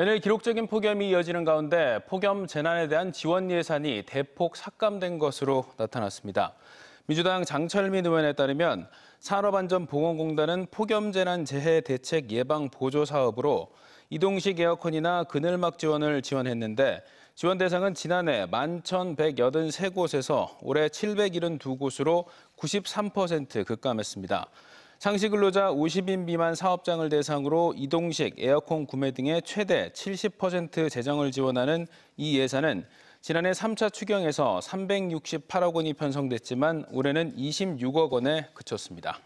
연일 기록적인 폭염이 이어지는 가운데 폭염 재난에 대한 지원 예산이 대폭 삭감된 것으로 나타났습니다. 민주당 장철민 의원에 따르면 산업안전보건공단은 폭염 재난 재해 대책 예방 보조 사업으로 이동식 에어컨이나 그늘막 지원을 지원했는데 지원 대상은 지난해 11,183곳에서 올해 772곳으로 93% 급감했습니다. 상시 근로자 50인 미만 사업장을 대상으로 이동식, 에어컨 구매 등의 최대 70% 재정을 지원하는 이 예산은 지난해 3차 추경에서 368억 원이 편성됐지만 올해는 26억 원에 그쳤습니다.